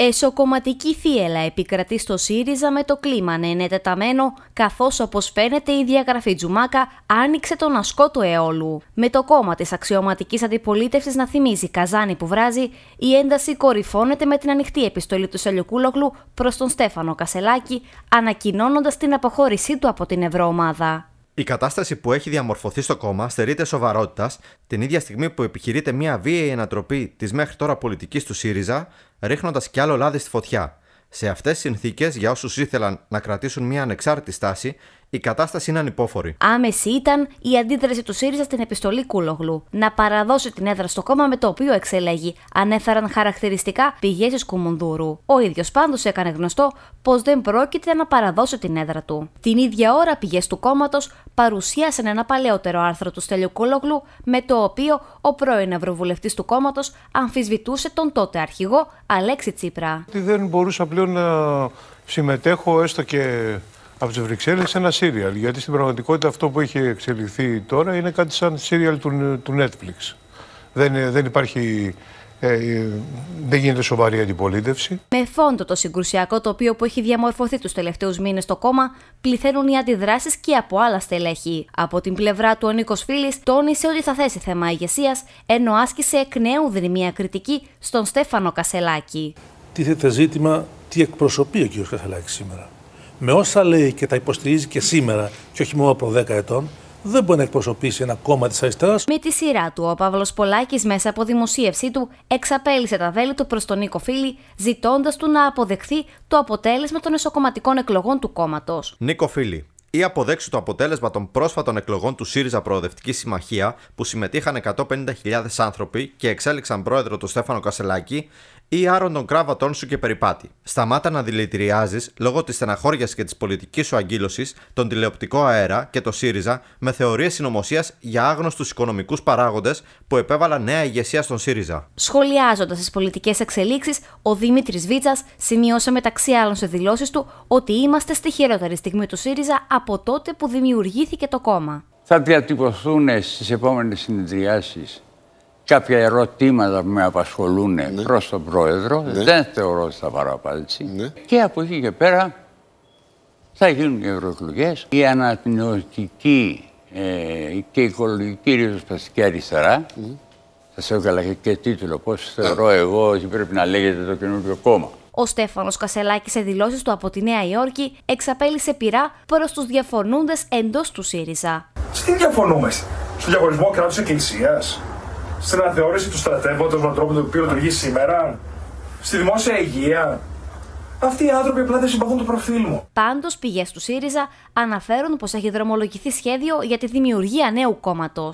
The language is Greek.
Εσωκομματική θύελα επικρατεί στο ΣΥΡΙΖΑ με το κλίμα να είναι τεταμένο, καθώς όπως φαίνεται η διαγραφή Τζουμάκα άνοιξε τον ασκό του αιώλου. Με το κόμμα της αξιωματικής αντιπολίτευσης να θυμίζει καζάνι που βράζει, η ένταση κορυφώνεται με την ανοιχτή επιστολή του Σελιοκούλογλου προς τον Στέφανο Κασελάκη, ανακοινώνοντας την αποχώρησή του από την Ευρωομάδα. Η κατάσταση που έχει διαμορφωθεί στο κόμμα στερείται σοβαρότητας την ίδια στιγμή που επιχειρείται μια βίαιη ανατροπή της μέχρι τώρα πολιτικής του ΣΥΡΙΖΑ, ρίχνοντας κι άλλο λάδι στη φωτιά. Σε αυτές τις συνθήκες, για όσους ήθελαν να κρατήσουν μια ανεξάρτητη στάση, η κατάσταση είναι ανυπόφορη. Άμεση ήταν η αντίδραση του ΣΥΡΙΖΑ στην επιστολή Κούλογλου. Να παραδώσει την έδρα στο κόμμα με το οποίο εξελέγει. Ανέφεραν χαρακτηριστικά πηγές της Κουμουνδούρου. Ο ίδιος πάντως έκανε γνωστό πως δεν πρόκειται να παραδώσει την έδρα του. Την ίδια ώρα, πηγές του κόμματος παρουσίασαν ένα παλαιότερο άρθρο του Στέλιου Κούλογλου με το οποίο ο πρώην Ευρωβουλευτής του κόμματος αμφισβητούσε τον τότε αρχηγό Αλέξη Τσίπρα. Δεν μπορούσα πλέον να συμμετέχω έστω και από τις Βρυξέλλες ένα σύριαλ. Γιατί στην πραγματικότητα αυτό που έχει εξελιχθεί τώρα είναι κάτι σαν σύριαλ του, του Netflix. Δεν, δεν υπάρχει ε, ε, δεν γίνεται σοβαρή αντιπολίτευση. Με φόντο το συγκρουσιακό τοπίο που έχει διαμορφωθεί τους τελευταίους μήνες στο κόμμα, πληθαίνουν οι αντιδράσεις και από άλλα στελέχη. Από την πλευρά του, ο Νίκος Φίλης τόνισε ότι θα θέσει θέμα ηγεσίας, ενώ άσκησε εκ νέου δρυμία κριτική στον Στέφανο Κασελάκη. Τίθεται ζήτημα τι εκπροσωπεί ο κ. Κασελάκης σήμερα με όσα λέει και τα υποστηρίζει και σήμερα, και όχι μόνο από 10 ετών, δεν μπορεί να εκπροσωπήσει ένα κόμμα της αριστεράς. Με τη σειρά του, ο Παύλος Πολάκης, μέσα από δημοσίευσή του, εξαπέλυσε τα βέλη του προς τον Νίκο Φίλη, ζητώντας του να αποδεχθεί το αποτέλεσμα των εσωκομματικών εκλογών του κόμματος. Νίκο Φίλη, ή αποδέξου το αποτέλεσμα των πρόσφατων εκλογών του ΣΥΡΙΖΑ Προοδευτική Συμμαχία, που συμμετείχαν 150.000 άνθρωποι και εξέλιξαν πρόεδρο τον Στέφανο Κασελάκη, ή άρων των κράβατών σου και περιπάτη. Σταμάτα να δηλητηριάζεις λόγω της στεναχώριας και της πολιτικής σου αγκύλωση, τον τηλεοπτικό αέρα και το ΣΥΡΙΖΑ με θεωρίες συνωμοσίας για άγνωστους οικονομικούς παράγοντες που επέβαλα νέα ηγεσία στον ΣΥΡΙΖΑ. Σχολιάζοντας τις πολιτικές εξελίξεις, ο Δημήτρης Βίτσας σημειώσε μεταξύ άλλων σε δηλώσεις του ότι είμαστε στη χειρότερη στιγμή του ΣΥΡΙΖΑ από τότε που δημιουργήθηκε το κόμμα. Θα διατυπωθούν στις επόμενες συνεδριάσεις κάποια ερωτήματα που με απασχολούν ναι. προς τον πρόεδρο. Ναι. Δεν θεωρώ ότι θα πάρω απάντηση. Ναι. Και από εκεί και πέρα θα γίνουν και ευρωεκλογές. Η αναπνεωτική ε, και η οικολογική ριζοσπαστική αριστερά. Ναι. Θα σε έβγαλα και τίτλο. Πώς ναι. θεωρώ εγώ ότι πρέπει να λέγεται το καινούργιο κόμμα. Ο Στέφανος Κασελάκης σε δηλώσεις του από τη Νέα Υόρκη εξαπέλυσε πειρά προς τους διαφωνούντες εντός του ΣΥΡΙΖΑ. Στην διαφωνούμε, στον διαχωρισμό κρατου εκκλησίας στην αναθεώρηση του στρατεύματο με τρόπο τον οποίο λειτουργεί σήμερα, στη δημόσια υγεία. Αυτοί οι άνθρωποι απλά δεν συμπαθούν το προφίλ μου. Πάντως, πηγές του ΣΥΡΙΖΑ αναφέρουν πως έχει δρομολογηθεί σχέδιο για τη δημιουργία νέου κόμματος.